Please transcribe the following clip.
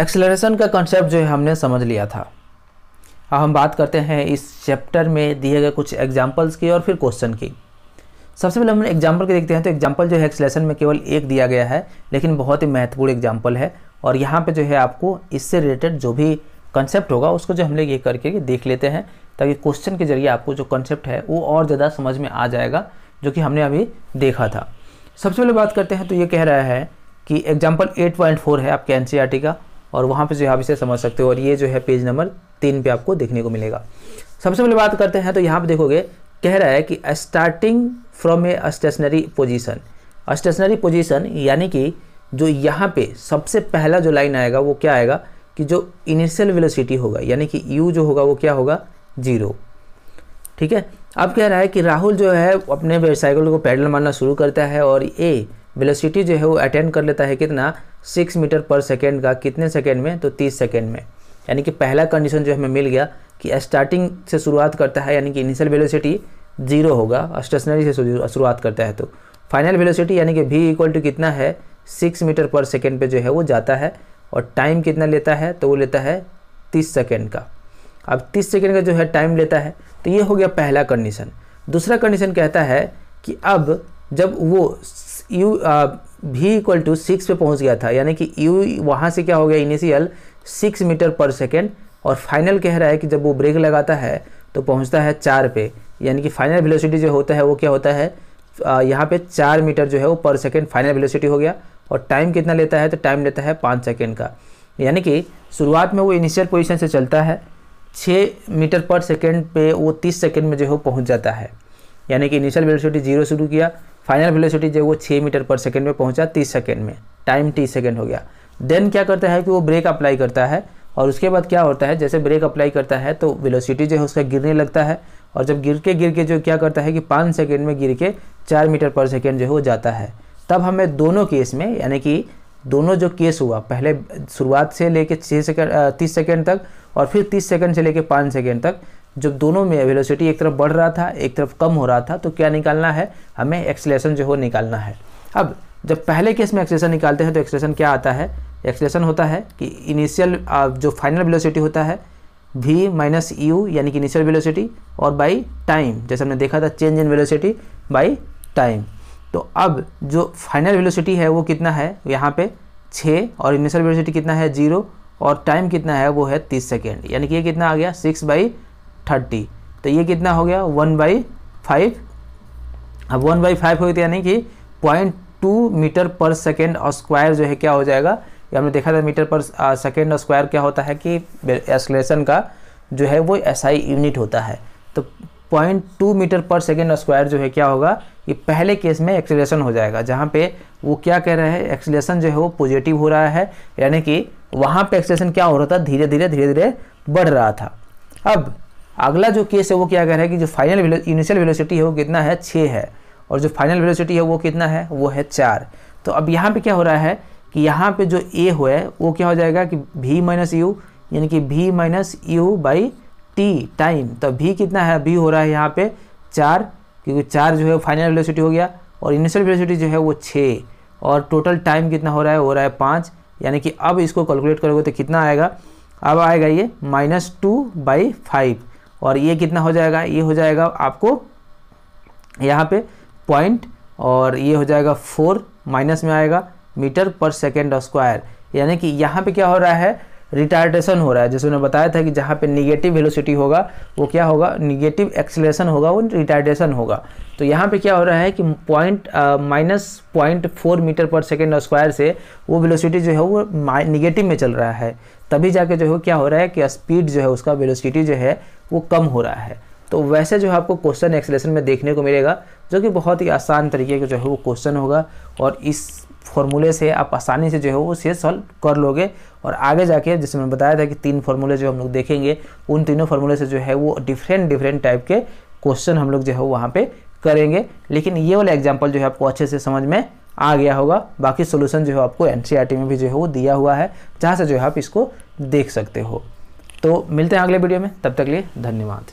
acceleration का concept जो है हमने समझ लिया था अब हम बात करते हैं इस चैप्टर में दिए गए कुछ एग्जाम्पल्स की और फिर क्वेश्चन की सबसे पहले हम एग्जाम्पल के देखते हैं तो एग्जाम्पल जो है एक्सलेशन में केवल एक दिया गया है लेकिन बहुत ही महत्वपूर्ण एग्जाम्पल है और यहाँ पे जो है आपको इससे रिलेटेड जो भी कंसेप्ट होगा उसको जो हम लोग ये करके देख लेते हैं ताकि क्वेश्चन के जरिए आपको जो कॉन्सेप्ट है वो और ज़्यादा समझ में आ जाएगा जो कि हमने अभी देखा था सबसे पहले बात करते हैं तो ये कह रहा है कि एग्जाम्पल 8.4 है आपके एन e का और वहाँ पर जो है आप इसे समझ सकते हो और ये जो है पेज नंबर तीन पे आपको देखने को मिलेगा सबसे पहले बात करते हैं तो यहाँ पर देखोगे कह रहा है कि starting from a stationary position stationary position यानी कि जो यहाँ पे सबसे पहला जो लाइन आएगा वो क्या आएगा कि जो इनिशियल वेलोसिटी होगा यानी कि यू जो होगा वो क्या होगा जीरो ठीक है अब कह रहा है कि राहुल जो है अपने वेबसाइकिल को पैडल मारना शुरू करता है और ए वेलोसिटी जो है वो अटेंड कर लेता है कितना सिक्स मीटर पर सेकेंड का कितने सेकेंड में तो तीस सेकेंड में यानी कि पहला कंडीशन जो हमें मिल गया कि स्टार्टिंग से शुरुआत करता है यानी कि इनिशियल वेलोसिटी जीरो होगा स्टेशनरी से शुरुआत करता है तो फाइनल वेलोसिटी यानी कि भी इक्वल टू कितना है सिक्स मीटर पर सेकेंड पे जो है वो जाता है और टाइम कितना लेता है तो वो लेता है तीस सेकेंड का अब तीस सेकेंड का जो है टाइम लेता है तो ये हो गया पहला कंडीशन दूसरा कंडीशन कहता है कि अब जब वो यू भी इक्वल टू सिक्स पे पहुंच गया था यानी कि यू वहाँ से क्या हो गया initial six metre per second और फाइनल कह रहा है कि जब वो ब्रेक लगाता है तो पहुँचता है चार पे यानी कि फाइनल वेलोसिटी जो होता है वो क्या होता है uh, यहाँ पे चार मीटर जो है वो पर सेकेंड फाइनल वेलोसिटी हो गया और टाइम कितना लेता है तो टाइम लेता है पाँच सेकेंड का यानी कि शुरुआत में वो इनिशियल पोजिशन से चलता है छः मीटर पर सेकेंड पे वो तीस सेकेंड में जो है पहुँच जाता है यानी कि इनिशियल वेलोसिटी जीरो शुरू किया फाइनल वेलोसिटी जो है वो छः मीटर पर सेकेंड में पहुँचा तीस सेकेंड में टाइम तीस सेकेंड हो गया देन क्या करता है कि वो ब्रेक अप्लाई करता है और उसके बाद क्या होता है जैसे ब्रेक अप्लाई करता है तो वेलोसिटी जो है उसका गिरने लगता है और जब गिर के गिर के जो क्या करता है कि पाँच सेकेंड में गिर के चार मीटर पर सेकेंड जो है वो जाता है तब हमें दोनों केस में यानी कि दोनों जो केस हुआ पहले शुरुआत से लेके छः सेकेंड तीस सेकेंड तक और फिर तीस सेकेंड से लेके पाँच सेकेंड तक जब दोनों में वेलोसिटी एक तरफ बढ़ रहा था एक तरफ कम हो रहा था तो क्या निकालना है हमें एक्सलेशन जो हो निकालना है अब जब पहले केस में एक्सलेशन निकालते हैं तो एक्सलेशन क्या आता है एक्सलेशन होता है कि इनिशियल जो फाइनल वेलोसिटी होता है वी माइनस यू यानी कि इनिशियल वेलोसिटी और बाई टाइम जैसे हमने देखा था change in velocity by time तो अब जो फाइनल वेलोसिटी है वो कितना है यहाँ पे छः और इनिशियल वेलोसिटी कितना है जीरो और टाइम कितना है वो है तीस सेकेंड यानी कि ये कितना आ गया सिक्स बाई थर्टी तो ये कितना हो गया वन बाई फाइव अब वन बाई फाइव हो गया तो यानी कि point two metre per second square जो है क्या हो जाएगा ये हमने देखा था मीटर पर सेकेंड और स्क्वायर क्या होता है कि एक्सलेशन का जो है वो एसआई यूनिट होता है तो point two metre per second square जो है क्या होगा ये पहले केस में एक्सलेशन हो जाएगा जहाँ पे वो क्या कह रहे हैं एक्सलेशन जो है वो पॉजिटिव हो रहा है यानी कि वहाँ पे एक्सलेशन क्या हो रहा था धीरे धीरे धीरे धीरे बढ़ रहा था अब अगला जो केस है वो क्या कह रहा है कि जो फाइनल इनिशियल वेलोसिटी है वो कितना है छः है और जो फाइनल वेलोसिटी है वो कितना है वो है चार तो अब यहाँ पे क्या हो रहा है कि यहाँ पे जो ए हो है वो क्या हो जाएगा कि भी माइनस यू यानी कि भी minus U by T time तो भी कितना है भी हो रहा है यहाँ पर चार क्योंकि चार जो है फाइनल वेलोसिटी हो गया और इनिशियल वेलोसिटी जो है वो छः और टोटल टाइम कितना हो रहा है हो रहा है पाँच यानी कि अब इसको कैलकुलेट करोगे तो कितना आएगा अब आएगा ये माइनस टू बाई फाइव और ये कितना हो जाएगा ये हो जाएगा आपको यहाँ पे पॉइंट और ये हो जाएगा फोर माइनस में आएगा मीटर पर सेकेंड स्क्वायर यानी कि यहाँ पे क्या हो रहा है रिटार्डेशन हो रहा है जैसे उन्होंने बताया था कि जहाँ पे निगेटिव वेलोसिटी होगा वो क्या होगा निगेटिव एक्सलेशन होगा वो रिटार्डेशन होगा तो यहाँ पे क्या हो रहा है कि point minus point four metre per second square से वो वेलोसिटी जो है वो निगेटिव में चल रहा है तभी जाके जो है क्या हो रहा है कि स्पीड जो है उसका वेलोसिटी जो है वो कम हो रहा है तो वैसे जो है आपको क्वेश्चन एक्सलेशन में देखने को मिलेगा जो कि बहुत ही आसान तरीके का जो है वो क्वेश्चन होगा और इस फॉर्मूले से आप आसानी से जो है वो उसे सॉल्व कर लोगे और आगे जाके जैसे मैंने बताया था कि तीन फार्मूले जो हम लोग देखेंगे उन तीनों फार्मूले से जो है वो डिफरेंट डिफरेंट टाइप के क्वेश्चन हम लोग जो है वहाँ पर करेंगे लेकिन ये वाला एग्जाम्पल जो है आपको अच्छे से समझ में आ गया होगा बाकी सोल्यूशन जो है आपको एन e में भी जो है वो दिया हुआ है जहाँ से जो है आप इसको देख सकते हो तो मिलते हैं अगले वीडियो में तब तक लिए धन्यवाद